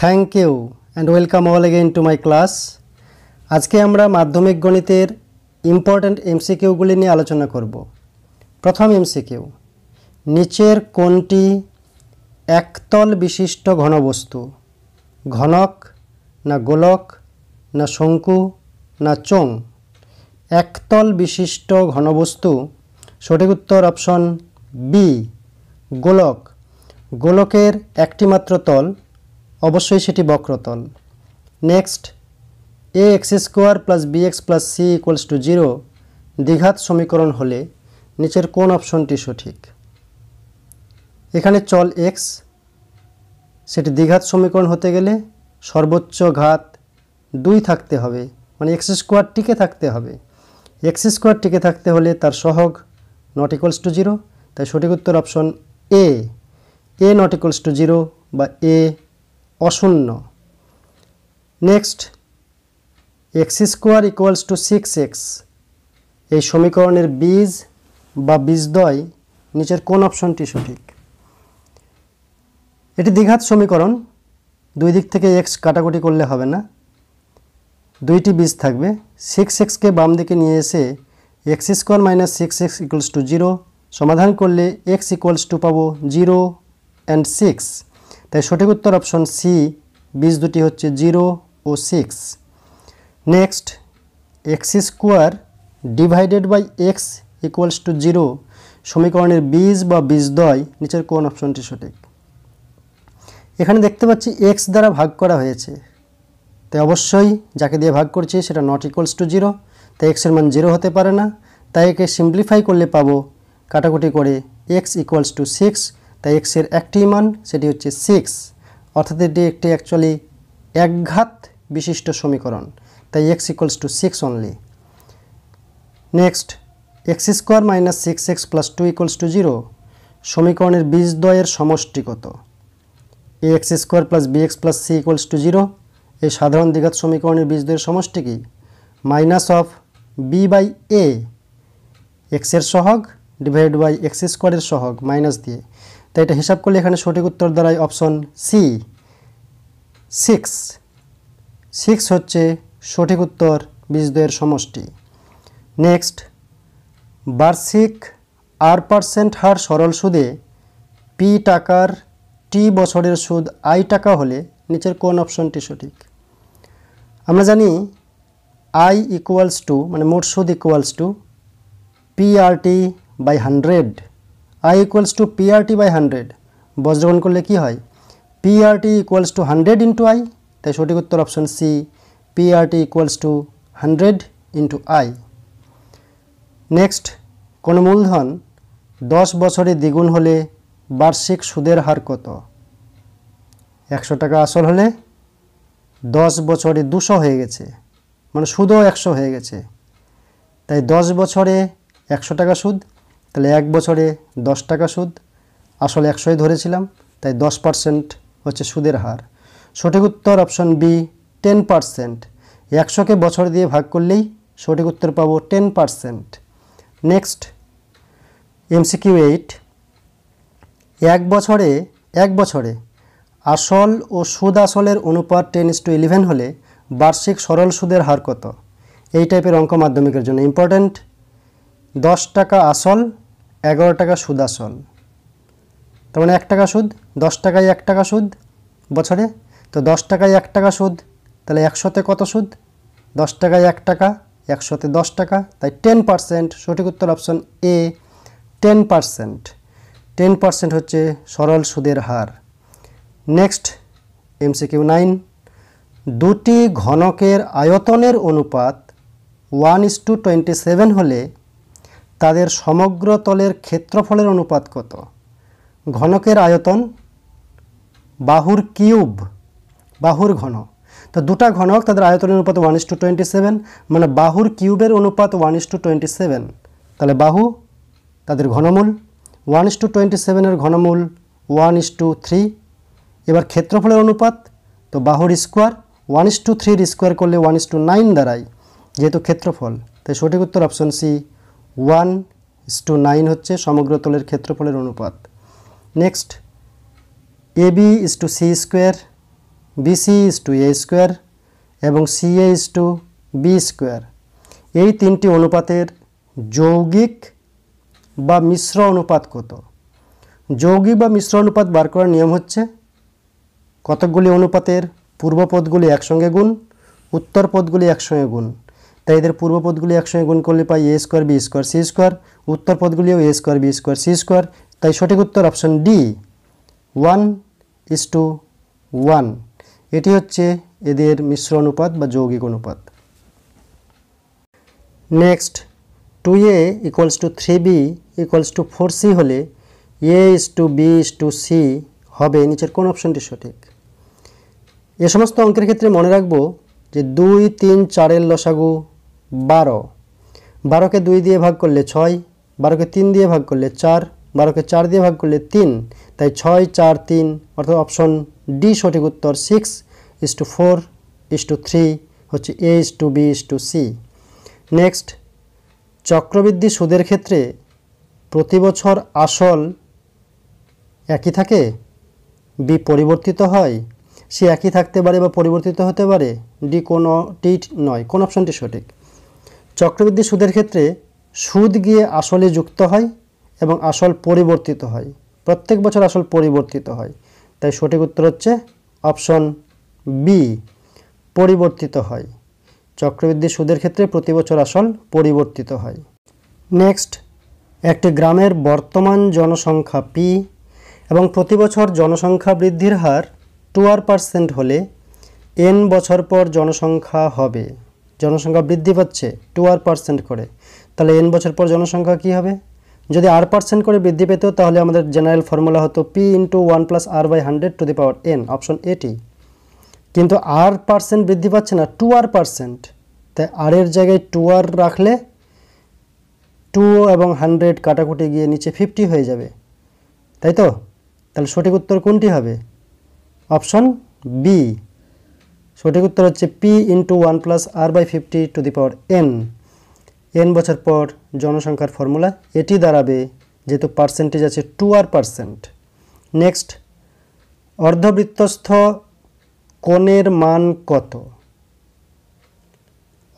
thank you and welcome all again to my class আজকে আমরা মাধ্যমিক গণিতের ইম্পর্ট্যান্ট এমসিকিউগুলি নিয়ে আলোচনা করব প্রথম এমসিকিউ নিচের কোনটি একতল বিশিষ্ট ঘনবস্তু ঘনক না গোলক না শঙ্কু না চোং একতল বিশিষ্ট ঘনবস্তু সঠিক উত্তর অপশন বি গোলক গোলকের একটিমাত্র তল অবশ্যই সেটি বক্রতল next A X square plus B X plus C equals to zero দ্বিঘাত সমীকরণ হলে নিচের কোন অপশনটি সঠিক এখানে চল এক্স সেটি দ্বিঘাত সমীকরণ হতে গেলে সর্বোচ্চ ঘাত দুই থাকতে হবে মানে এক্স স্কোয়ার টিকে থাকতে হবে এক্স স্কোয়ার টিকে থাকতে হলে তার সহগ নট ইকলস টু জিরো তাই সঠিক উত্তর option A A not equals to zero বা এ অশূন্য next X square equals to six X এই সমীকরণের বীজ বা বীজদ্বয় নিচের কোন অপশনটি সঠিক এটি দ্বিঘাত সমীকরণ দুই দিক থেকে এক্স কাটাকুটি করলে হবে না দুইটি বীজ থাকবে সিক্স এক্সকে বাম দিকে নিয়ে এসে X square minus six X equals to zero সমাধান করলে এক্স ইকুয়ালস টু পাবো জিরো অ্যান্ড সিক্স তাই সঠিক উত্তর অপশন সি বীজ দুটি হচ্ছে জিরো ও six next X square divided by X equals to zero সমীকরণের বীজ বা বীজদ্বয় নিচের কোন অপশনটি সঠিক এখানে দেখতে পাচ্ছি এক্স দ্বারা ভাগ করা হয়েছে তাই অবশ্যই যাকে দিয়ে ভাগ করছি সেটা নট ইকুয়ালস টু জিরো তাই এক্সের মান জিরো হতে পারে না তাই একে সিম্পলিফাই করলে পাবো কাটাকুটি করে এক্স ইকুয়ালস টু সিক্স তাই এক্সের একটি মান সেটি হচ্ছে সিক্স অর্থাৎ এটি একটি অ্যাকচুয়ালি একঘাত বিশিষ্ট সমীকরণ তাই X equals to six only next X square minus six X plus two equals to zero সমীকরণের বীজদ্বয়ের সমষ্টি কত A X square plus B X plus C equals to zero এই সাধারণ দ্বিঘাত সমীকরণের বীজদ্বয়ের সমষ্টি কি minus of B by A এক্সের সহগ ডিভাইড বাই এক্স স্কোয়ারের সহগ মাইনাস দিয়ে তাই এটা হিসাব করলে এখানে সঠিক উত্তর দাঁড়ায় অপশন সি সিক্স সিক্স হচ্ছে সঠিক উত্তর দুয়ের সমষ্টি নেক্সট বার্ষিক আর পার্সেন্ট হার সরল সুদে পি টাকার টি বছরের সুদ আই টাকা হলে নিচের কোন অপশনটি সঠিক আমরা জানি আই ইকুয়ালস টু মানে মোট সুদ equals to P R T by hundred I equals to PRT by hundred বজ্রগণ করলে কি হয় PRT equals to hundred into I তাই সঠিক উত্তর option C PRT equals to hundred into I next কোন মূলধন দশ বছরে দ্বিগুণ হলে বার্ষিক সুদের হার কত একশো টাকা আসল হলে দশ বছরে দুশো হয়ে গেছে মানে সুদও একশো হয়ে গেছে তাই দশ বছরে একশো টাকা সুদ তাহলে এক বছরে দশ টাকা সুদ আসলে একশোই ধরেছিলাম তাই দশ পার্সেন্ট হচ্ছে সুদের হার সঠিক উত্তর অপশন বি টেন পার্সেন্ট একশোকে বছর দিয়ে ভাগ করলেই সঠিক উত্তর পাবো ten percent next MCQ eight এক বছরে এক বছরে আসল ও সুদ আসলের অনুপাত টেন ইস টু ইলেভেন হলে বার্ষিক সরল সুদের হার কত এই টাইপের অঙ্ক মাধ্যমিকের জন্য ইম্পর্ট্যান্ট দশ টাকা আসল এগারো টাকা সুদ আসল তার মানে এক টাকা সুদ দশ টাকায় এক টাকা সুদ বছরে তো দশ টাকায় এক টাকা সুদ তাহলে একশোতে কত সুদ দশ টাকায় এক টাকা একশোতে দশ টাকা তাই টেন পারসেন্ট সঠিক উত্তর option A ten percent ten percent হচ্ছে সরল সুদের হার নেক্সট এমসিকিউ নাইন দুটি ঘনকের আয়তনের অনুপাত one is to twenty seven হলে তাদের সমগ্র তলের ক্ষেত্রফলের অনুপাত কত ঘনকের আয়তন বাহুর কিউব বাহুর ঘন তো দুটা ঘনক তাদের আয়তনের অনুপাত one is to twenty seven মানে বাহুর কিউবের অনুপাত one is to twenty seven তাহলে বাহু তাদের ঘনমূল ওয়ান ইস টু টোয়েন্টি সেভেনের ঘনমূল ওয়ান ইস টু থ্রি এবার ক্ষেত্রফলের অনুপাত তো বাহুর স্কোয়ার ওয়ান ইস টু থ্রির স্কোয়ার করলে ওয়ান ইস টু নাইন দাঁড়ায় যেহেতু ক্ষেত্রফল তাই সঠিক উত্তর option C one to nine হচ্ছে সমগ্র তলের ক্ষেত্রফলের অনুপাত next A B is to C square B C is to A square এবং C A is to B square এই তিনটি অনুপাতের যৌগিক বা মিশ্র অনুপাত কত যৌগিক বা মিশ্র অনুপাত বার করার নিয়ম হচ্ছে কতকগুলি অনুপাতের পূর্বপদগুলি একসঙ্গে গুণ উত্তর পদগুলি একসঙ্গে গুণ তাই এদের পূর্বপদগুলি একসঙ্গে গুণ করলে পাই A square B square C square উত্তর পদগুলিও A square B square C square তাই সঠিক উত্তর option D one is to two one হচ্ছে এদের মিশ্র অনুপাত বা যৌগিক অনুপাত next two A equals to three B equals to four C হলে A is to B is to C হবে নিচের কোন অপশনটি সঠিক এ সমস্ত অঙ্কের ক্ষেত্রে মনে রাখব যে দুই তিন চারের লসাগু বারো বারোকে দুই দিয়ে ভাগ করলে ছয় বারোকে তিন দিয়ে ভাগ করলে চার বারোকে চার দিয়ে ভাগ করলে তিন তাই ছয় চার তিন অর্থাৎ অপশন ডি সঠিক উত্তর six is to four is to three হচ্ছে A is to B is to C next চক্রবৃদ্ধি সুদের ক্ষেত্রে প্রতি বছর আসল একই থাকে বি পরিবর্তিত হয় সে একই থাকতে পারে বা পরিবর্তিত হতে পারে ডি কোনোটি নয় কোন অপশনটি সঠিক চক্রবৃদ্ধি সুদের ক্ষেত্রে সুদ গিয়ে আসলে যুক্ত হয় এবং আসল পরিবর্তিত হয় প্রত্যেক বছর আসল পরিবর্তিত হয় তাই সঠিক উত্তর হচ্ছে অপশন বি পরিবর্তিত হয় চক্রবৃদ্ধি সুদের ক্ষেত্রে প্রতি বছর আসল পরিবর্তিত হয় নেক্সট একটি গ্রামের বর্তমান জনসংখ্যা পি এবং প্রতি বছর জনসংখ্যা বৃদ্ধির হার টুয়ার পার্সেন্ট হলে এন বছর পর জনসংখ্যা হবে জনসংখ্যা বৃদ্ধি পাচ্ছে টু আর পার্সেন্ট করে তাহলে এন বছর পর জনসংখ্যা কী হবে যদি আর পার্সেন্ট করে বৃদ্ধি পেত তাহলে আমাদের জেনারেল ফর্মুলা হতো P into one plus R by hundred to the power N option এটি কিন্তু আর পার্সেন্ট বৃদ্ধি পাচ্ছে না টু আর পার্সেন্ট তাই আরের জায়গায় টু আর রাখলে টু এবং হান্ড্রেড কাটাকুটি গিয়ে নিচে ফিফটি হয়ে যাবে তাই তো তাহলে সঠিক উত্তর কোনটি হবে অপশন বি সঠিক উত্তর হচ্ছে P into one plus R by fifty to the power N N বছর পর জনসংখ্যার ফর্মুলা এটি দাঁড়াবে যেহেতু পার্সেন্টেজ আছে টু আর পার্সেন্ট নেক্সট অর্ধবৃত্তস্থ কোণের মান কত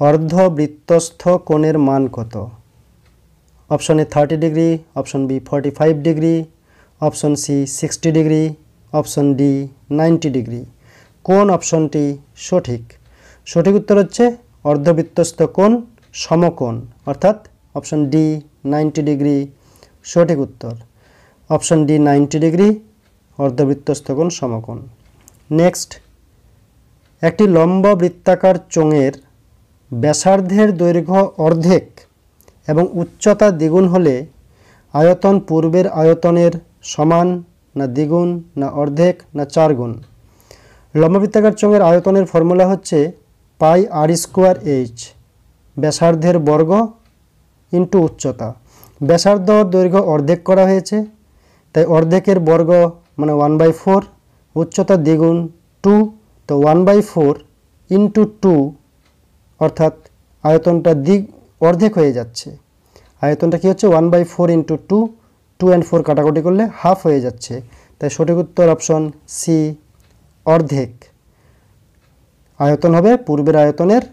অর্ধবৃত্তস্থ কোণের মান কত option A thirty degree option B forty five degree option C sixty degree option D ninety degree কোন অপশনটি সঠিক সঠিক উত্তর হচ্ছে অর্ধবৃত্তস্থ কোণ সমকোণ অর্থাৎ অপশন ডি নাইনটি ডিগ্রি সঠিক উত্তর অপশন ডি নাইনটি ডিগ্রি অর্ধবৃত্তস্থ কোণ সমকোণ নেক্সট একটি লম্ব বৃত্তাকার চোঙের ব্যাসার্ধের দৈর্ঘ্য অর্ধেক এবং উচ্চতা দ্বিগুণ হলে আয়তন পূর্বের আয়তনের সমান না দ্বিগুণ না অর্ধেক না চার গুণ লম্ববৃত্তাকার চঙের আয়তনের ফর্মুলা হচ্ছে পাই আর স্কোয়ার এইচ ব্যাসার্ধের বর্গ ইন্টু উচ্চতা ব্যাসার্ধ দৈর্ঘ্য অর্ধেক করা হয়েছে তাই অর্ধেকের বর্গ মানে ওয়ান বাই ফোর উচ্চতা দ্বিগুণ টু তো one by four into two অর্থাৎ আয়তনটা দিক অর্ধেক হয়ে যাচ্ছে আয়তনটা কী হচ্ছে one by four into two two and four কাটাকুটি করলে হাফ হয়ে যাচ্ছে তাই সঠিক উত্তর অপশন সি অর্ধেক আয়তন হবে পূর্বের আয়তনের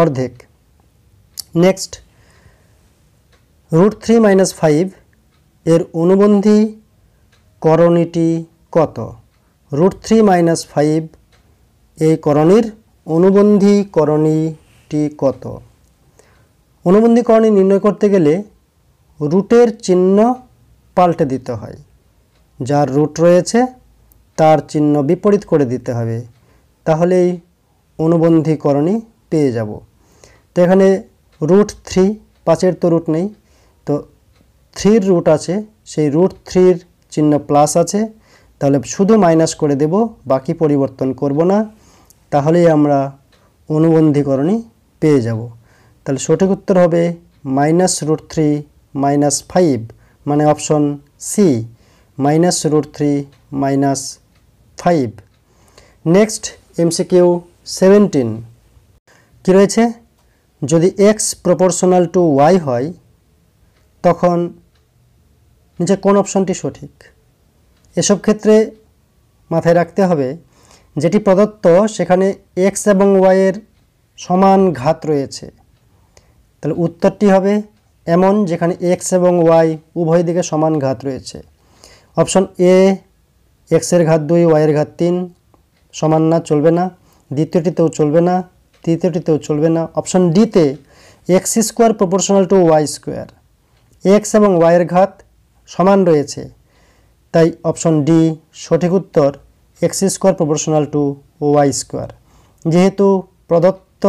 অর্ধেক next root three minus five এর অনুবন্ধী করণীটি কত রুট থ্রি মাইনাস ফাইভ এই করণীর অনুবন্ধী করণীটি কত অনুবন্ধী করণী নির্ণয় করতে গেলে রুটের চিহ্ন পাল্টে দিতে হয় যার রুট রয়েছে তার চিহ্ন বিপরীত করে দিতে হবে তাহলেই অনুবন্ধীকরণই পেয়ে যাব তো এখানে রুট থ্রি পাঁচের তো রুট নেই তো থ্রির রুট আছে সেই রুট থ্রির চিহ্ন প্লাস আছে তাহলে শুধু মাইনাস করে দেব বাকি পরিবর্তন করব না তাহলেই আমরা অনুবন্ধীকরণই পেয়ে যাব তাহলে সঠিক উত্তর হবে minus root three minus five মানে option C minus root three minus five next MCQ seventeen কী রয়েছে যদি এক্স প্রপোর্শনাল টু ওয়াই হয় তখন নিচে কোন অপশনটি সঠিক এসব ক্ষেত্রে মাথায় রাখতে হবে যেটি প্রদত্ত সেখানে এক্স এবং ওয়াইয়ের সমান ঘাত রয়েছে তাহলে উত্তরটি হবে এমন যেখানে এক্স এবং ওয়াই উভয় দিকে সমান ঘাত রয়েছে অপশন এ এক্সের ঘাত দুই ওয়াইয়ের ঘাত তিন সমান না চলবে না দ্বিতীয়টিতেও চলবে না তৃতীয়টিতেও চলবে না অপশন ডিতে X square proportional to Y square X এবং ওয়াইয়ের ঘাত সমান রয়েছে তাই অপশন ডি সঠিক উত্তর X square proportional to Y square যেহেতু প্রদত্ত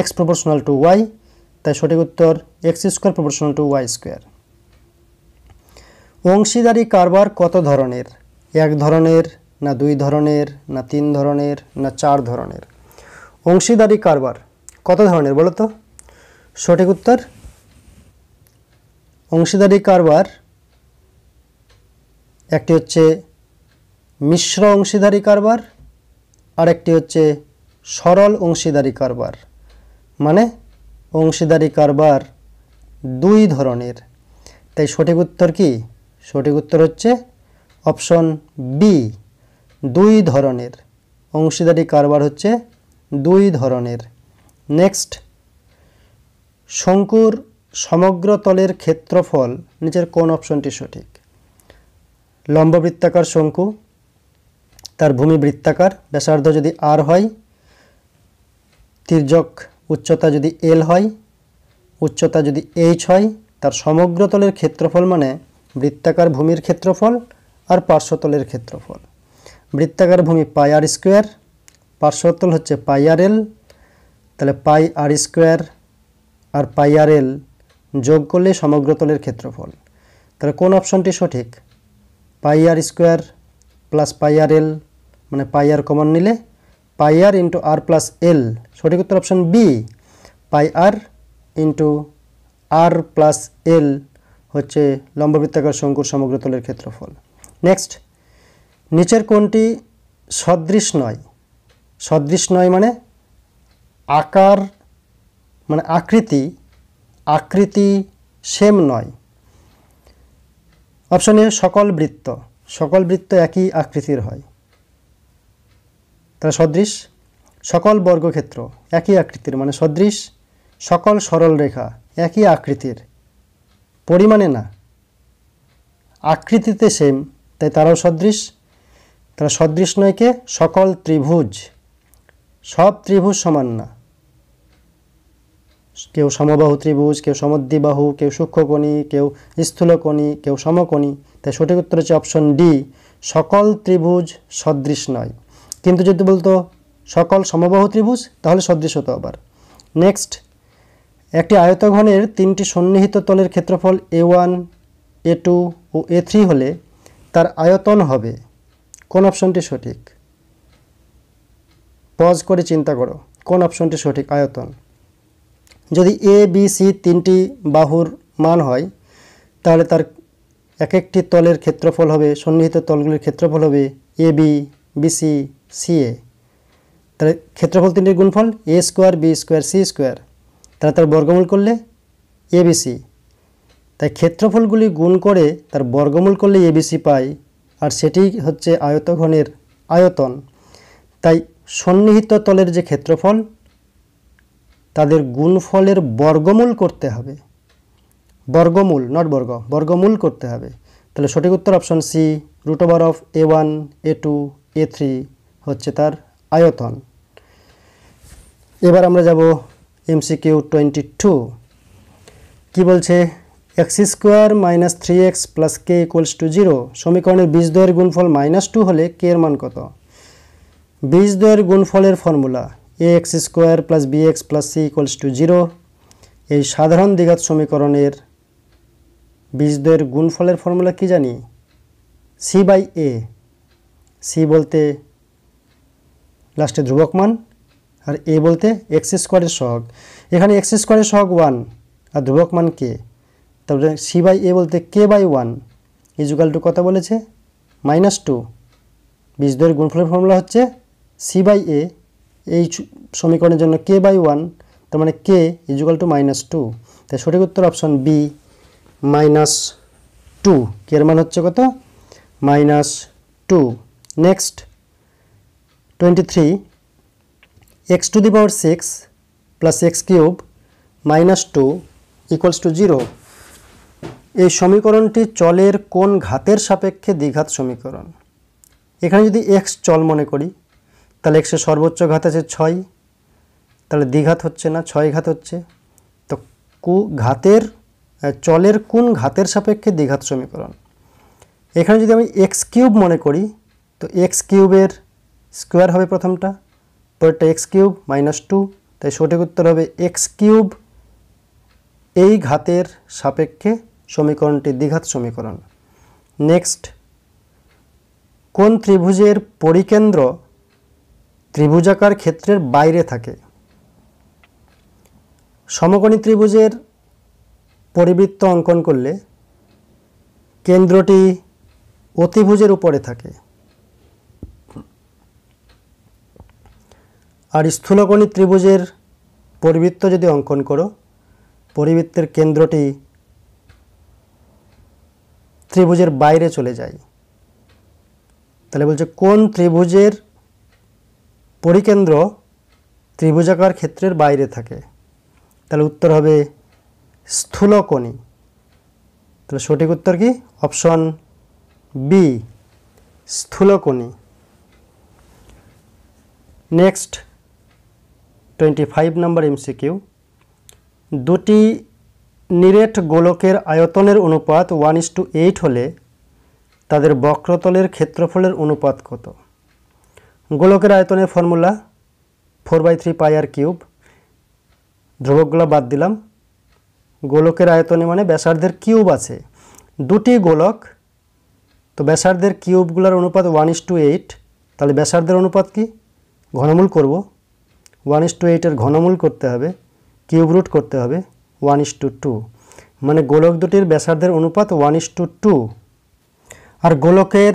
এক্স প্রপোর্শনাল টু ওয়াই তাই সঠিক উত্তর X square proportional to Y square অংশীদারি কারবার কত ধরনের এক ধরনের না দুই ধরনের না তিন ধরনের না চার ধরনের অংশীদারি কারবার কত ধরনের বলো তো সঠিক উত্তর অংশীদারি কারবার একটি হচ্ছে মিশ্র অংশীদারি কারবার আরেকটি হচ্ছে সরল অংশীদারি কারবার মানে অংশীদারি কারবার দুই ধরনের তাই সঠিক উত্তর কি সঠিক উত্তর হচ্ছে অপশন বি দুই ধরনের অংশীদারি কারবার হচ্ছে দুই ধরনের নেক্সট শঙ্কুর সমগ্র তলের ক্ষেত্রফল নিচের কোন অপশনটি সঠিক লম্ববৃত্তাকার শঙ্কু তার ভূমি বৃত্তাকার ব্যাসার্ধ যদি আর হয় তির্যক উচ্চতা যদি এল হয় উচ্চতা যদি এইচ হয় তার সমগ্র তলের ক্ষেত্রফল মানে বৃত্তাকার ভূমির ক্ষেত্রফল আর পার্শ্বতলের ক্ষেত্রফল বৃত্তাকার ভূমি পাই আর স্কোয়ার পার্শ্বতল হচ্ছে পাই আর এল তাহলে পাই আর স্কোয়ার আর পাই আর এল যোগ করলে সমগ্রতলের ক্ষেত্রফল তাহলে কোন অপশনটি সঠিক পাই আর স্কোয়ার প্লাস পাই আর এল মানে পাই আর কমন নিলে পাই R into R plus L সঠিক উত্তর option B pi R into R plus L হচ্ছে লম্ববৃত্তাকার শঙ্কুর সমগ্রতলের ক্ষেত্রফল নেক্সট নিচের কোনটি সদৃশ নয় সদৃশ নয় মানে আকার মানে আকৃতি আকৃতি সেম নয় অপশন এ সকল বৃত্ত সকল বৃত্ত একই আকৃতির হয় তারা সদৃশ সকল বর্গক্ষেত্র একই আকৃতির মানে সদৃশ সকল সরল রেখা একই আকৃতির পরিমাণে না আকৃতিতে সেম তাই তারাও সদৃশ তারা সদৃশ নয় কে সকল ত্রিভুজ সব ত্রিভুজ সমান না কেউ সমবাহু ত্রিভুজ কেউ সমদ্বিবাহু কেউ সূক্ষ্মকণি কেউ স্থূলকণি কেউ সমকণি তাই সঠিক উত্তর হচ্ছে অপশন ডি সকল ত্রিভুজ সদৃশ নয় কিন্তু যদি বলতো সকল সমবাহু ত্রিভুজ তাহলে সদৃশ হতো আবার নেক্সট একটি আয়তঘনের তিনটি সন্নিহিত তলের ক্ষেত্রফল এ ওয়ান এ টু ও এ থ্রি হলে তার আয়তন হবে কোন অপশনটি সঠিক পজ করে চিন্তা করো কোন অপশনটি সঠিক আয়তন যদি এ বি সি তিনটি বাহুর মান হয় তাহলে তার এক একটি তলের ক্ষেত্রফল হবে সন্নিহিত তলগুলির ক্ষেত্রফল হবে A B B C C A তাহলে ক্ষেত্রফল তিনটির গুণফল A square B square C square তাহলে তার বর্গমূল করলে এ বি সি তাই ক্ষেত্রফলগুলি গুণ করে তার বর্গমূল করলে এবিসি পাই আর সেটি হচ্ছে আয়তঘনের আয়তন তাই সন্নিহিত তলের যে ক্ষেত্রফল তাদের গুণফলের বর্গমূল করতে হবে বর্গমূল নট বর্গ বর্গমূল করতে হবে তাহলে সঠিক উত্তর option C root over of A one A two A three হচ্ছে তার আয়তন এবার আমরা যাব এমসিকিউ টোয়েন্টি টু কী বলছে X square minus three X plus K equals to zero সমীকরণের বীজ দয়ের গুণফল মাইনাস টু হলে কে এর মান কত বীজ দয়ের গুণফলের formula A X square plus B X plus C equals to zero এই সাধারণ দ্বিঘাত সমীকরণের বীজ বীজদ্বয়ের গুণফলের ফর্মুলা কি জানি সি বাই এ সি বলতে লাস্টে ধ্রুবক মান আর এ বলতে এক্স স্কোয়ারের সহগ এখানে এক্স স্কোয়ারের সহগ ওয়ান আর ধ্রুবক মান কে তারপরে সি বাই এ বলতে K by one equal to কথা বলেছে মাইনাস টু বীজদ্বয়ের গুণফলের ফর্মুলা হচ্ছে সি বাই এ এই সমীকরণের জন্য কে বাই ওয়ান তার মানে K equal to minus two তাই সঠিক উত্তর অপশন বি মাইনাস টু কের মান হচ্ছে কত minus two next twenty three X to the power six plus X cube minus two equals to zero এই সমীকরণটি চলের কোন ঘাতের সাপেক্ষে দ্বিঘাত সমীকরণ এখানে যদি এক্স চল মনে করি তাহলে এক্সের সর্বোচ্চ ঘাত আছে ছয় তাহলে দ্বিঘাত হচ্ছে না ছয় ঘাত হচ্ছে তো কু ঘাতের চলের কোন ঘাতের সাপেক্ষে দ্বিঘাত সমীকরণ এখানে যদি আমি এক্স কিউব মনে করি তো এক্স কিউবের স্কোয়ার হবে প্রথমটা পরেরটা এক্স কিউব মাইনাস টু তাই সঠিক উত্তর হবে এক্স কিউব এই ঘাতের সাপেক্ষে সমীকরণটি দ্বিঘাত সমীকরণ নেক্সট কোন ত্রিভুজের পরিকেন্দ্র ত্রিভুজাকার ক্ষেত্রের বাইরে থাকে সমকোণী ত্রিভুজের পরিবৃত্ত অঙ্কন করলে কেন্দ্রটি অতিভুজের উপরে থাকে আর স্থূলকোণী ত্রিভুজের পরিবৃত্ত যদি অঙ্কন করো পরিবৃত্তের কেন্দ্রটি ত্রিভুজের বাইরে চলে যায় তাহলে বলছে কোন ত্রিভুজের পরিকেন্দ্র ত্রিভুজাকার ক্ষেত্রের বাইরে থাকে তাহলে উত্তর হবে স্থূলকণি তাহলে সঠিক উত্তর কি অপশন বি স্থূলকণি next twenty five number MCQ দুটি নিরেট গোলকের আয়তনের অনুপাত ওয়ান ইস টু এইট হলে তাদের বক্রতলের ক্ষেত্রফলের অনুপাত কত গোলকের আয়তনের formula four by three pi R cube ধ্রুবকগুলো বাদ দিলাম গোলকের আয়তনে মানে ব্যাসার্ধের কিউব আছে দুটি গোলক তো ব্যাসার্ধের কিউবগুলোর অনুপাত ওয়ান ইস টু এইট তাহলে ব্যাসার্ধের অনুপাত কি ঘনমূল করব ওয়ান ইস টু এইটের ঘনমূল করতে হবে কিউব রুট করতে হবে ওয়ান ইস টু টু মানে গোলক দুটির ব্যাসার্ধের অনুপাত one is to two two গোলকের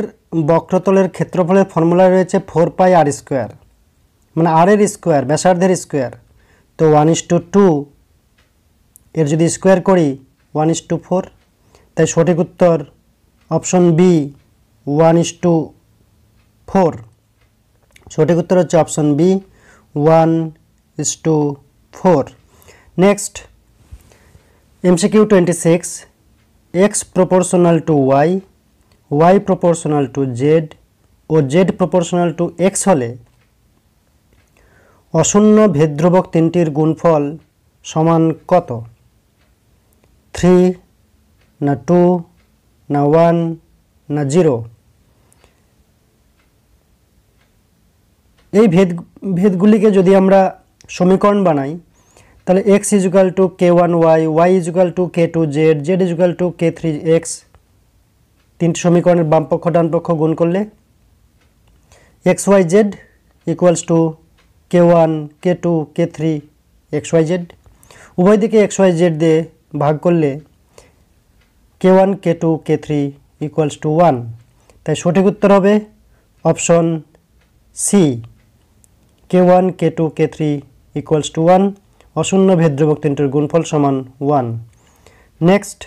বক্রতলের ক্ষেত্রফলের ফর্মুলা রয়েছে ফোর পাই আর স্কোয়ার মানে আর এর স্কোয়ার ব্যাসার্ধের স্কোয়ার তো ওয়ান ইস টু টু এর যদি স্কোয়ার করি ওয়ান ইস টু ফোর তাই সঠিক উত্তর option B one is to four সঠিক উত্তর হচ্ছে option B one is to four next MCQ 26 x proportional to y, y proportional to z ও z proportional to x হলে অশূন্য ভেদ্রবক তিনটির গুণফল সমান কত থ্রি না টু না ওয়ান না জিরো এই ভেদ ভেদগুলিকে যদি আমরা সমীকরণ বানাই তাহলে X equal to K one Y Y equal to K two Z Z equal to K three X তিনটি সমীকরণের বামপক্ষ ডানপক্ষ গুণ করলে X Y Z equals to K one K two K three X Y Z উভয় দিকে X Y Z দিয়ে ভাগ করলে K one K two K three equals to one তাই সঠিক উত্তর হবে option C K one K two K three equals to one অশূন্য ভেদ্রবক তিনটির গুণফল সমান ওয়ান নেক্সট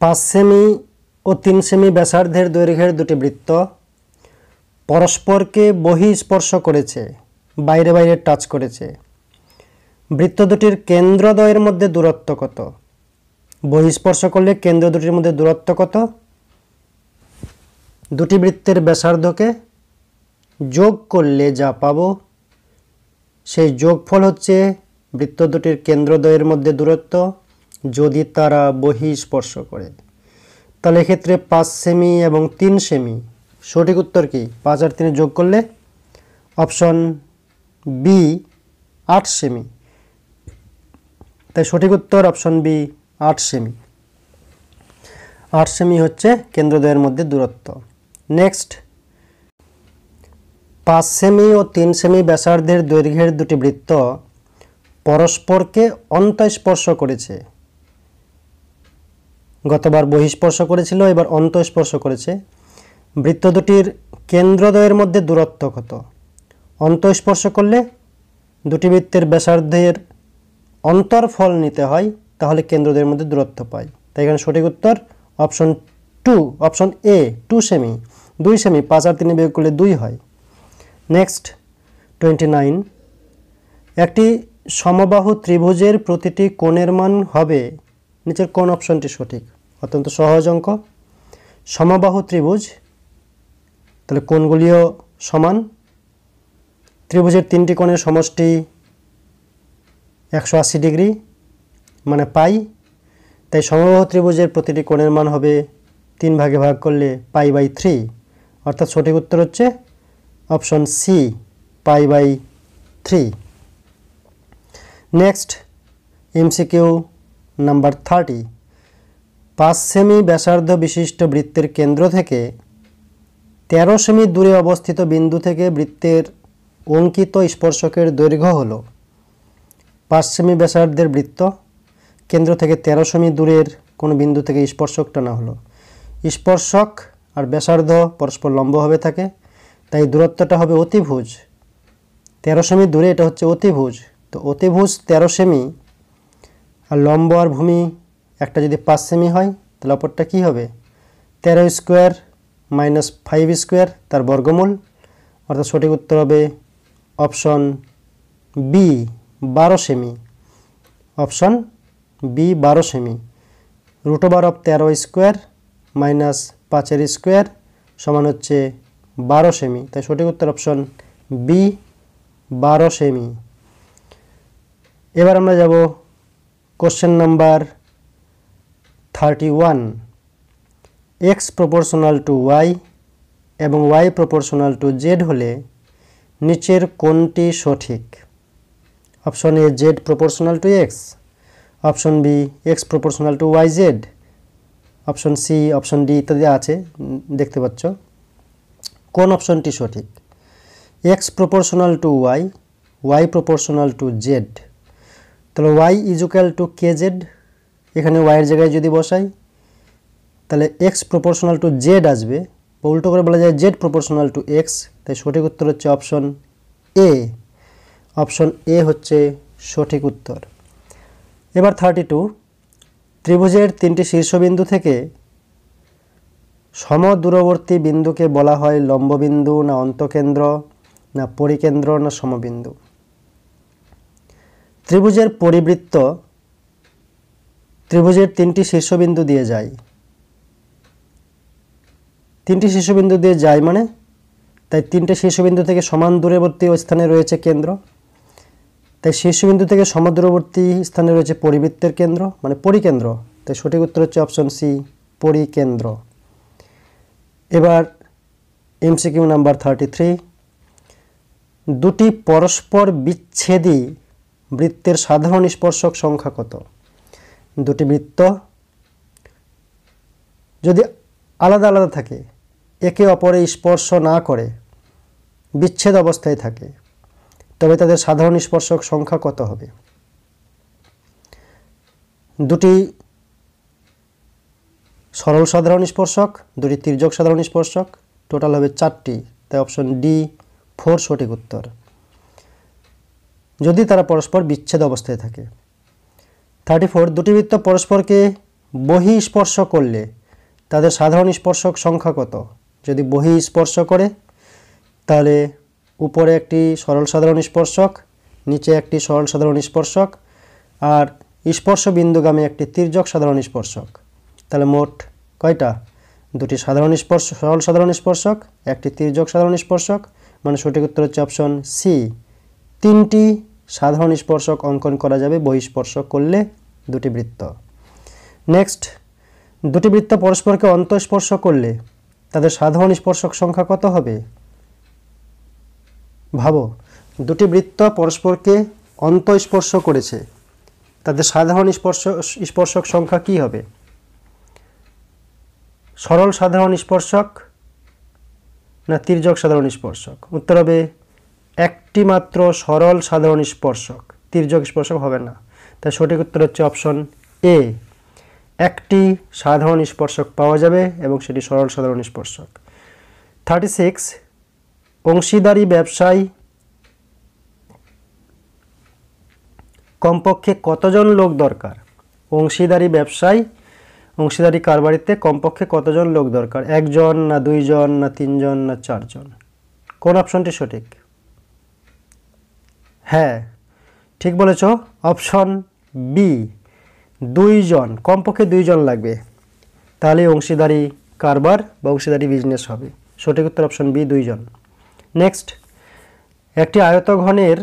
পাঁচ সেমি ও তিন সেমি ব্যাসার্ধের দৈর্ঘ্যের দুটি বৃত্ত পরস্পরকে বহিঃস্পর্শ করেছে বাইরে বাইরে টাচ করেছে বৃত্ত দুটির কেন্দ্রদ্বয়ের মধ্যে দূরত্ব কত বহিস্পর্শ করলে কেন্দ্র দুটির মধ্যে দূরত্ব কত দুটি বৃত্তের ব্যাসার্ধকে যোগ করলে যা পাবো সেই যোগফল হচ্ছে বৃত্ত দুটির কেন্দ্রদ্বয়ের মধ্যে দূরত্ব যদি তারা বহিঃস্পর্শ করে তাহলে এক্ষেত্রে পাঁচ সেমি এবং তিন সেমি সঠিক উত্তর কি পাঁচ আর তিনে যোগ করলে অপশন বি আট সেমি তাই সঠিক উত্তর অপশন বি আট সেমি আট সেমি হচ্ছে কেন্দ্রদ্বয়ের মধ্যে দূরত্ব নেক্সট পাঁচ সেমি ও তিন সেমি ব্যাসার্ধের দৈর্ঘ্যের দুটি বৃত্ত পরস্পরকে অন্তঃস্পর্শ করেছে গতবার বহিঃস্পর্শ করেছিল এবার অন্তঃস্পর্শ করেছে বৃত্ত দুটির কেন্দ্রদ্বয়ের মধ্যে দূরত্ব কত অন্তঃস্পর্শ করলে দুটি বৃত্তের ব্যাসার্ধের ফল নিতে হয় তাহলে কেন্দ্রদ্বয়ের মধ্যে দূরত্ব পাই তাই এখানে সঠিক উত্তর option two option A two সেমি দুই সেমি পাঁচ আর তিনে বিয়োগ করলে দুই হয় নেক্সট টোয়েন্টি নাইন একটি সমবাহু ত্রিভুজের প্রতিটি কোণের মান হবে নিচের কোন অপশনটি সঠিক অত্যন্ত সহজ অঙ্ক সমবাহু ত্রিভুজ তাহলে কোণগুলিও সমান ত্রিভুজের তিনটি কোণের সমষ্টি একশো আশি ডিগ্রি মানে পাই তাই সমবাহু ত্রিভুজের প্রতিটি কোণের মান হবে তিন ভাগে ভাগ করলে পাই বাই থ্রি অর্থাৎ সঠিক উত্তর হচ্ছে option C pi by three next MCQ number thirty পাঁচ সেমি ব্যাসার্ধ বিশিষ্ট বৃত্তের কেন্দ্র থেকে তেরো সেমি দূরে অবস্থিত বিন্দু থেকে বৃত্তের অঙ্কিত স্পর্শকের দৈর্ঘ্য হল পাঁচ সেমি ব্যাসার্ধের বৃত্ত কেন্দ্র থেকে তেরো সেমি দূরের কোনো বিন্দু থেকে স্পর্শক টানা হলো স্পর্শক আর ব্যাসার্ধ পরস্পর লম্ব হবে থাকে তাই দূরত্বটা হবে অতিভুজ তেরো সেমি দূরে এটা হচ্ছে অতিভুজ তো অতিভুজ তেরো সেমি আর লম্ব আর ভূমি একটা যদি পাঁচ সেমি হয় তাহলে অপরটা কী হবে তেরো স্কোয়ার মাইনাস ফাইভ স্কোয়ার তার বর্গমূল অর্থাৎ সঠিক উত্তর হবে অপশন বি বারো সেমি অপশন বি বারো সেমি রুট ওভার অফ তেরো স্কোয়ার মাইনাস পাঁচের স্কোয়ার সমান হচ্ছে বারো সেমি তাই সঠিক উত্তর অপশন বি বারো সেমি এবার আমরা যাব question number thirty one X proportional to Y এবং ওয়াই প্রপোর্শনাল টু জেড হলে নিচের কোনটি সঠিক option A Z proportional to X option B X proportional to Y Z option C option D ইত্যাদি আছে দেখতে পাচ্ছ কোন অপশনটি সঠিক X proportional to Y Y proportional to Z তাহলে Y equal to K Z এখানে ওয়াইয়ের জায়গায় যদি বসাই তাহলে এক্স প্রপোর্শনাল টু জেড আসবে বা উল্টো করে বলা যায় জেড প্রপোর্শনাল টু এক্স তাই সঠিক উত্তর হচ্ছে অপশন এ অপশন এ হচ্ছে সঠিক উত্তর এবার থার্টি টু ত্রিভুজের তিনটি শীর্ষবিন্দু থেকে সমদূরবর্তী বিন্দুকে বলা হয় লম্ববিন্দু না অন্তকেন্দ্র না পরিকেন্দ্র না সমবিন্দু ত্রিভুজের পরিবৃত্ত ত্রিভুজের তিনটি শীর্ষবিন্দু দিয়ে যায় তিনটি শীর্ষবিন্দু দিয়ে যায় মানে তাই তিনটে শীর্ষবিন্দু থেকে সমান দূরবর্তী স্থানে রয়েছে কেন্দ্র তাই শীর্ষবিন্দু থেকে সমদূরবর্তী স্থানে রয়েছে পরিবৃত্তের কেন্দ্র মানে পরিকেন্দ্র তাই সঠিক উত্তর হচ্ছে অপশন সি পরিকেন্দ্র এবার এমসিকিউ নাম্বার থার্টি থ্রি দুটি পরস্পর বিচ্ছেদী বৃত্তের সাধারণ স্পর্শক সংখ্যা কত দুটি বৃত্ত যদি আলাদা আলাদা থাকে একে অপরে স্পর্শ না করে বিচ্ছেদ অবস্থায় থাকে তবে তাদের সাধারণ স্পর্শক সংখ্যা কত হবে দুটি সরল সাধারণ স্পর্শক দুটি তির্যক সাধারণ স্পর্শক টোটাল হবে চারটি তাই অপশন ডি ফোর সঠিক উত্তর যদি তারা পরস্পর বিচ্ছেদ অবস্থায় থাকে থার্টি ফোর দুটি বৃত্ত পরস্পরকে বহি স্পর্শ করলে তাদের সাধারণ স্পর্শক সংখ্যা কত যদি বহি স্পর্শ করে তাহলে উপরে একটি সরল সাধারণ স্পর্শক নিচে একটি সরল সাধারণ স্পর্শক আর স্পর্শ বিন্দুগামী একটি তির্যক সাধারণ স্পর্শক তাহলে মোট কয়টা দুটি সাধারণ স্পর্শ সরল সাধারণ স্পর্শক একটি তির্যক সাধারণ স্পর্শক মানে সঠিক উত্তর হচ্ছে অপশন সি তিনটি সাধারণ স্পর্শক অঙ্কন করা যাবে বহিঃস্পর্শক করলে দুটি বৃত্ত নেক্সট দুটি বৃত্ত পরস্পরকে অন্তঃস্পর্শ করলে তাদের সাধারণ স্পর্শক সংখ্যা কত হবে ভাবো দুটি বৃত্ত পরস্পরকে অন্তঃস্পর্শ করেছে তাদের সাধারণ স্পর্শ স্পর্শক সংখ্যা কি হবে সরল সাধারণ স্পর্শক না তির্যক সাধারণ স্পর্শক উত্তর হবে একটি মাত্র সরল সাধারণ স্পর্শক তির্যক স্পর্শক হবে না তাই সঠিক উত্তর হচ্ছে অপশন এ একটি সাধারণ স্পর্শক পাওয়া যাবে এবং সেটি সরল সাধারণ স্পর্শক থার্টি সিক্স অংশীদারি ব্যবসায় কমপক্ষে কতজন লোক দরকার অংশীদারি ব্যবসায় অংশীদারি কারবারিতে কমপক্ষে কতজন লোক দরকার একজন না দুইজন না তিনজন না চারজন কোন অপশনটি সঠিক হ্যাঁ ঠিক বলেছ অপশন বি দুইজন কমপক্ষে দুইজন লাগবে তাহলে অংশীদারি কারবার বা অংশীদারি বিজনেস হবে সঠিক উত্তর অপশন বি দুইজন নেক্সট একটি আয়তঘনের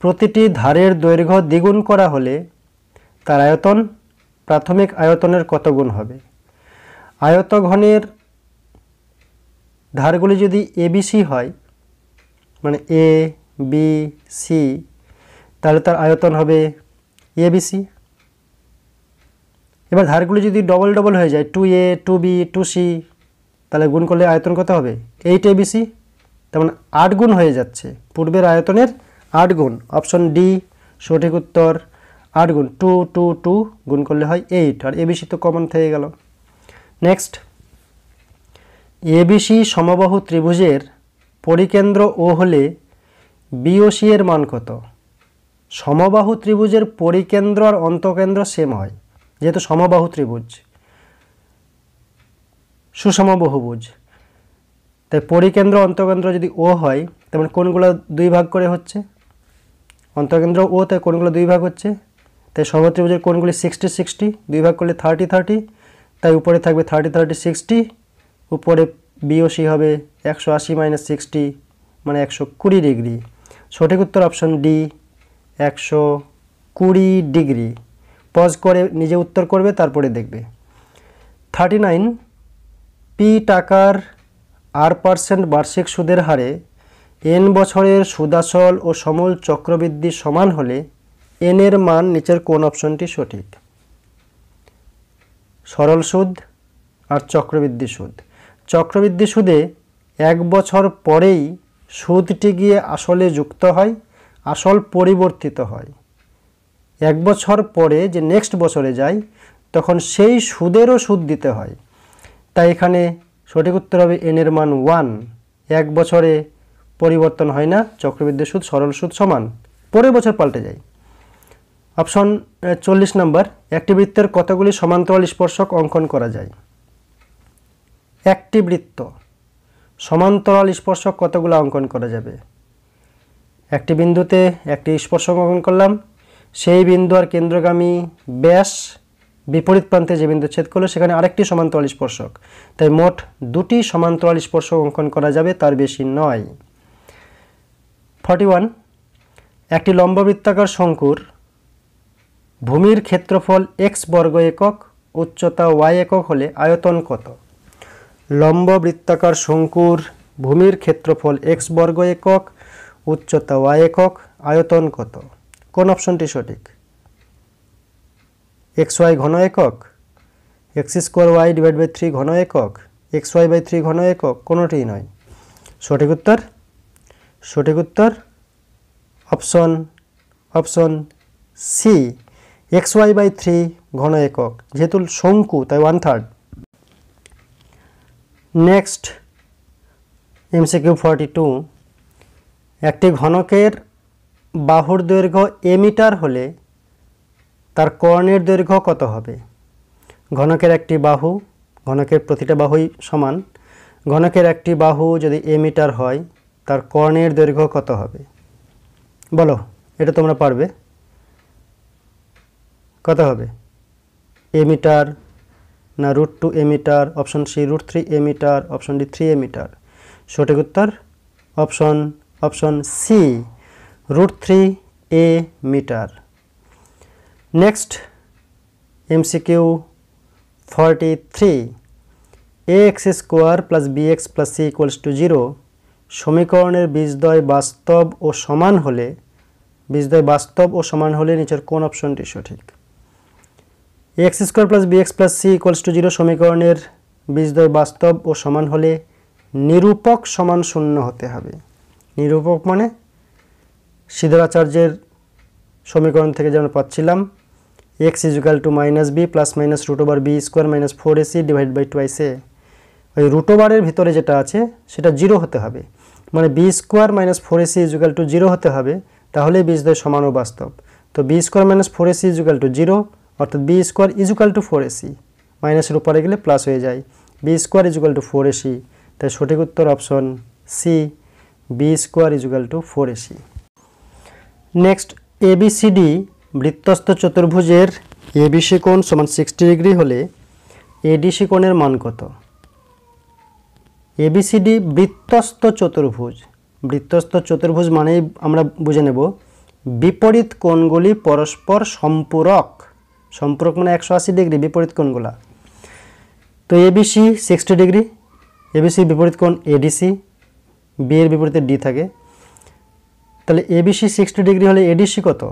প্রতিটি ধারের দৈর্ঘ্য দ্বিগুণ করা হলে তার আয়তন প্রাথমিক আয়তনের কত গুণ হবে আয়তঘনের ধারগুলি যদি এবিসি হয় মানে এ বি সি তাহলে তার আয়তন হবে এবিসি এবার ধারগুলি যদি ডবল ডবল হয়ে যায় two A two B two C তাহলে গুণ করলে আয়তন কত হবে এইট এবিসি তার মানে আট গুণ হয়ে যাচ্ছে পূর্বের আয়তনের আট গুণ অপশন ডি সঠিক উত্তর আট গুণ টু টু টু গুণ করলে হয় এইট আর এবিসি তো কমন থেকে গেল নেক্সট এবিসি সমবাহু ত্রিভুজের পরিকেন্দ্র ও হলে বিওসি এর মান কত সমবাহু ত্রিভুজের পরিকেন্দ্র আর অন্তকেন্দ্র সেম হয় যেহেতু সমবাহু ত্রিভুজ সুষম বহুভুজ তাই পরিকেন্দ্র অন্তকেন্দ্র যদি ও হয় তেমন মানে কোনগুলো দুই ভাগ করে হচ্ছে অন্তকেন্দ্র ও তাই কোনগুলো দুই ভাগ হচ্ছে তাই সমত্রিভুজের কোণগুলি সিক্সটি সিক্সটি দুই ভাগ করলে থার্টি থার্টি তাই উপরে থাকবে থার্টি থার্টি সিক্সটি উপরে বিওসি হবে একশো আশি মাইনাস সিক্সটি মানে একশো কুড়ি ডিগ্রি সঠিক উত্তর অপশন ডি একশো কুড়ি ডিগ্রি পজ করে নিজে উত্তর করবে তারপরে দেখবে থার্টি নাইন পি টাকার আর পার্সেন্ট বার্ষিক সুদের হারে এন বছরের সুদাসল ও সমল চক্রবৃদ্ধি সমান হলে এন এর মান নিচের কোন অপশনটি সঠিক সরল সুদ আর চক্রবৃদ্ধি সুদ চক্রবৃদ্ধি সুদে এক বছর পরেই সুদটি গিয়ে আসলে যুক্ত হয় আসল পরিবর্তিত হয় এক বছর পরে যে নেক্সট বছরে যায় তখন সেই সুদেরও সুদ দিতে হয় তাই এখানে সঠিক উত্তর হবে এনের মান ওয়ান এক বছরে পরিবর্তন হয় না চক্রবৃদ্ধি সুদ সরল সুদ সমান পরের বছর পাল্টে যায় অপশন চল্লিশ নম্বর একটি বৃত্তের কতগুলি সমান্তরাল স্পর্শক অঙ্কন করা যায় একটি বৃত্ত সমান্তরাল স্পর্শক কতগুলো অঙ্কন করা যাবে একটি বিন্দুতে একটি স্পর্শক অঙ্কন করলাম সেই বিন্দু আর কেন্দ্রগামী ব্যাস বিপরীত প্রান্তে যে বিন্দু ছেদ করলো সেখানে আরেকটি সমান্তরাল স্পর্শক তাই মোট দুটি সমান্তরাল স্পর্শক অঙ্কন করা যাবে তার বেশি নয় ফর্টি ওয়ান একটি লম্ববৃত্তাকার শঙ্কুর ভূমির ক্ষেত্রফল এক্স বর্গ একক উচ্চতা ওয়াই একক হলে আয়তন কত লম্ব বৃত্তাকার শঙ্কুর ভূমির ক্ষেত্রফল এক্স বর্গ একক উচ্চতা ওয়াই একক আয়তন কত কোন অপশনটি সঠিক এক্স ওয়াই ঘন একক X square Y divide by three ঘন একক এক্স ওয়াই বাই থ্রি ঘন একক কোনোটি নয় সঠিক উত্তর সঠিক উত্তর option option C X Y by three ঘন একক যেহেতু শঙ্কু তাই one third next MCQ forty two একটি ঘনকের বাহুর দৈর্ঘ্য এ মিটার হলে তার কর্ণের দৈর্ঘ্য কত হবে ঘনকের একটি বাহু ঘনকের প্রতিটা বাহুই সমান ঘনকের একটি বাহু যদি এ মিটার হয় তার কর্ণের দৈর্ঘ্য কত হবে বলো এটা তোমরা পারবে কত হবে এ মিটার না root two A metre option C root three A metre option D three A metre সঠিক উত্তর option option C root three A metre next MCQ forty three A X square plus B X plus C equals to zero সমীকরণের বীজদ্বয় বাস্তব ও সমান হলে বীজদ্বয় বাস্তব ও সমান হলে নিচের কোন অপশনটি সঠিক X square plus B X plus C equals to zero সমীকরণের বীজদ্বয় বাস্তব ও সমান হলে নিরূপক সমান শূন্য হতে হবে নিরূপক মানে সিধরাচার্যের সমীকরণ থেকে যেমন পাচ্ছিলাম X equal to minus B plus minus root over B square minus four AC divide by twice A ওই রুট ওভারের ভিতরে যেটা আছে সেটা জিরো হতে হবে মানে B square minus four AC equal to zero হতে হবে তাহলে বীজদ্বয় সমান ও বাস্তব তো B square minus four AC equal to zero অর্থাৎ B square equal to four AC মাইনাসের উপরে গেলে প্লাস হয়ে যায় B square equal to four AC তাই সঠিক উত্তর option C B square is equal to four AC next ABCD বৃত্তস্থ চতুর্ভুজের এবিসি কোণ সমান সিক্সটি ডিগ্রি হলে এডিসি কোণের মান কত এবিসিডি বৃত্তস্থ চতুর্ভুজ বৃত্তস্থ চতুর্ভুজ মানেই আমরা বুঝে নেব বিপরীত কোণগুলি পরস্পর সম্পূরক সম্পর্ক মানে একশো আশি ডিগ্রি বিপরীত কোণগুলা তো এবিসি সিক্সটি ডিগ্রি এবিসি বিপরীত কোণ এডিসি বি এর বিপরীতে ডি থাকে তাহলে এবিসি সিক্সটি ডিগ্রি হলে এডিসি কত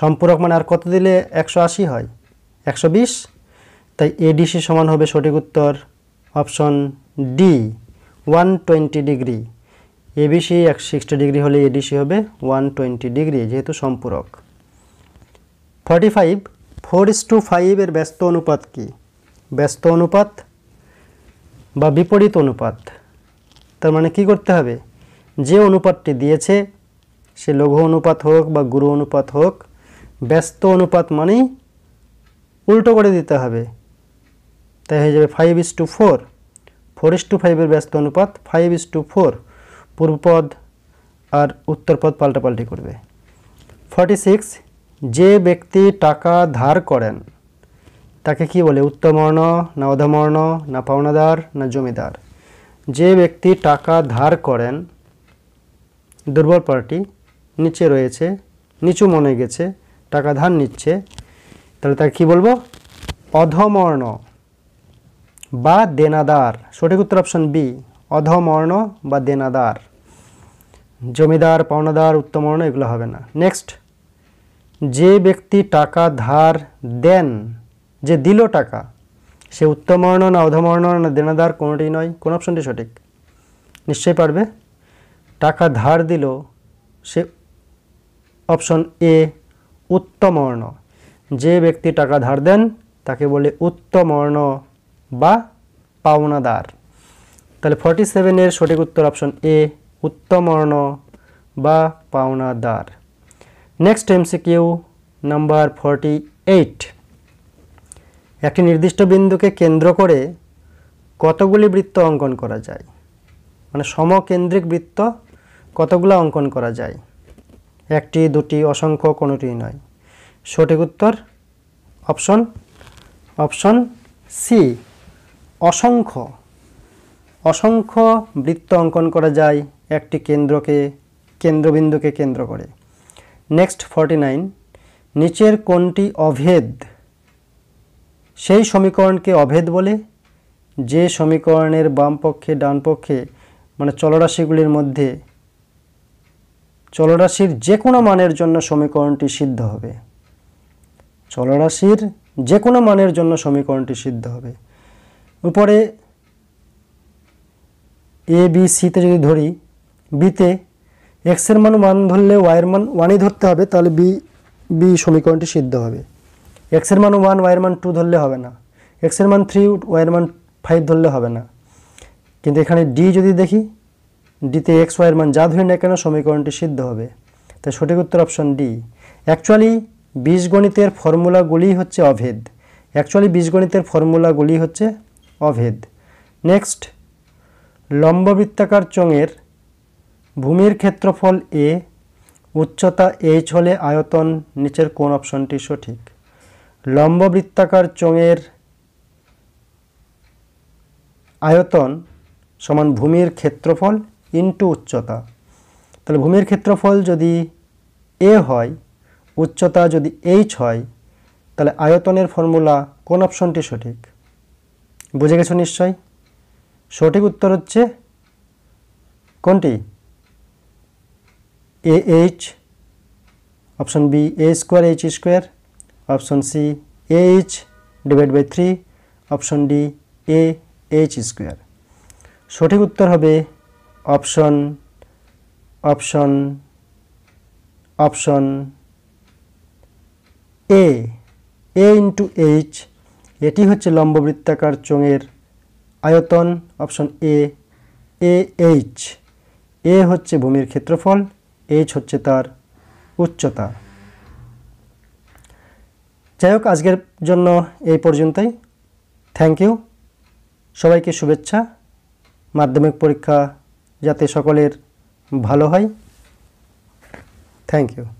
সম্পূরক মানে আর কত দিলে একশো আশি হয় একশো বিশ তাই এডিসি সমান হবে সঠিক উত্তর option D one twenty degree ABC এক সিক্সটি ডিগ্রি হলে এডিসি হবে ওয়ান টোয়েন্টি ডিগ্রি যেহেতু সম্পূরক forty five four is to ফাইভের ব্যস্ত অনুপাত কি ব্যস্ত অনুপাত বা বিপরীত অনুপাত তার মানে কি করতে হবে যে অনুপাতটি দিয়েছে সে লঘু অনুপাত হোক বা গুরু অনুপাত হোক ব্যস্ত অনুপাত মানেই উল্টো করে দিতে হবে তাই হয়ে যাবে five is to four four is to ফাইভের ব্যস্ত অনুপাত ফাইভ ইস টু ফোর পূর্বপদ আর উত্তরপদ পাল্টাপাল্টি করবে ফর্টি সিক্স যে ব্যক্তি টাকা ধার করেন তাকে কি বলে উত্তমর্ণ না অধমর্ণ না পাওনাদার না জমিদার যে ব্যক্তি টাকা ধার করেন দুর্বল পার্টি নিচে রয়েছে নিচু মনে গেছে টাকা ধার নিচ্ছে তাহলে তাকে কী বলবো অধমর্ণ বা দেনাদার সঠিক উত্তর অপশন বি অধমর্ণ বা দেনাদার জমিদার পাওনাদার উত্তমর্ণ এগুলো হবে না নেক্সট যে ব্যক্তি টাকা ধার দেন যে দিল টাকা সে উত্তমর্ণ না অধমর্ণ না দেনাদার কোনোটি নয় কোন অপশনটি সঠিক নিশ্চয়ই পারবে টাকা ধার দিল সে অপশন এ উত্তমর্ণ যে ব্যক্তি টাকা ধার দেন তাকে বলে উত্তমর্ণ বা পাওনাদার তাহলে ফর্টি সেভেনের সঠিক উত্তর অপশন এ উত্তমর্ণ বা পাওনাদার next MCQ number forty eight একটি নির্দিষ্ট বিন্দুকে কেন্দ্র করে কতগুলি বৃত্ত অঙ্কন করা যায় মানে সমকেন্দ্রিক বৃত্ত কতগুলো অঙ্কন করা যায় একটি দুটি অসংখ্য কোনোটি নয় সঠিক উত্তর অপশন অপশন সি অসংখ্য অসংখ্য বৃত্ত অঙ্কন করা যায় একটি কেন্দ্রকে কেন্দ্রবিন্দুকে কেন্দ্র করে নেক্সট ফর্টি নাইন নিচের কোনটি অভেদ সেই সমীকরণকে অভেদ বলে যে সমীকরণের বাম পক্ষে ডান পক্ষে মানে চলরাশিগুলির মধ্যে চলরাশির যে কোনো মানের জন্য সমীকরণটি সিদ্ধ হবে চলরাশির যে কোনো মানের জন্য সমীকরণটি সিদ্ধ হবে উপরে এ বি সিতে যদি ধরি বিতে এক্সের মান ওয়ান ধরলে ওয়াইয়ের মান ওয়ানই ধরতে হবে তাহলে বি বি সমীকরণটি সিদ্ধ হবে এক্সের মান ওয়ান ওয়াইয়ের মান টু ধরলে হবে না এক্সের মান থ্রি ওয়াইয়ের মান ফাইভ ধরলে হবে না কিন্তু এখানে ডি যদি দেখি ডিতে এক্স ওয়াইয়ের মান যা ধরি না কেন সমীকরণটি সিদ্ধ হবে তাই সঠিক উত্তর অপশন ডি অ্যাকচুয়ালি বীজগণিতের ফর্মুলাগুলি হচ্ছে অভেদ অ্যাকচুয়ালি বীজগণিতের ফর্মুলাগুলি হচ্ছে অভেদ নেক্সট লম্ববৃত্তাকার চোঙের ভূমির ক্ষেত্রফল এ উচ্চতা এইচ হলে আয়তন নিচের কোন অপশনটি সঠিক লম্ব বৃত্তাকার চোঙের আয়তন সমান ভূমির ক্ষেত্রফল ইন্টু উচ্চতা তাহলে ভূমির ক্ষেত্রফল যদি এ হয় উচ্চতা যদি এইচ হয় তাহলে আয়তনের ফর্মুলা কোন অপশনটি সঠিক বুঝে গেছো নিশ্চয় সঠিক উত্তর হচ্ছে কোনটি a h option b a square h square option c a h divided by 3 option d a h square সঠিক উত্তর হবে option option option A A into H এটি হচ্ছে লম্ববৃত্তাকার চোঙের আয়তন option A A H A হচ্ছে ভূমির ক্ষেত্রফল এইচ হচ্ছে তার উচ্চতা যাই হোক আজকের জন্য এই পর্যন্তই থ্যাংক ইউ সবাইকে শুভেচ্ছা মাধ্যমিক পরীক্ষা যাতে সকলের ভালো হয় থ্যাংক ইউ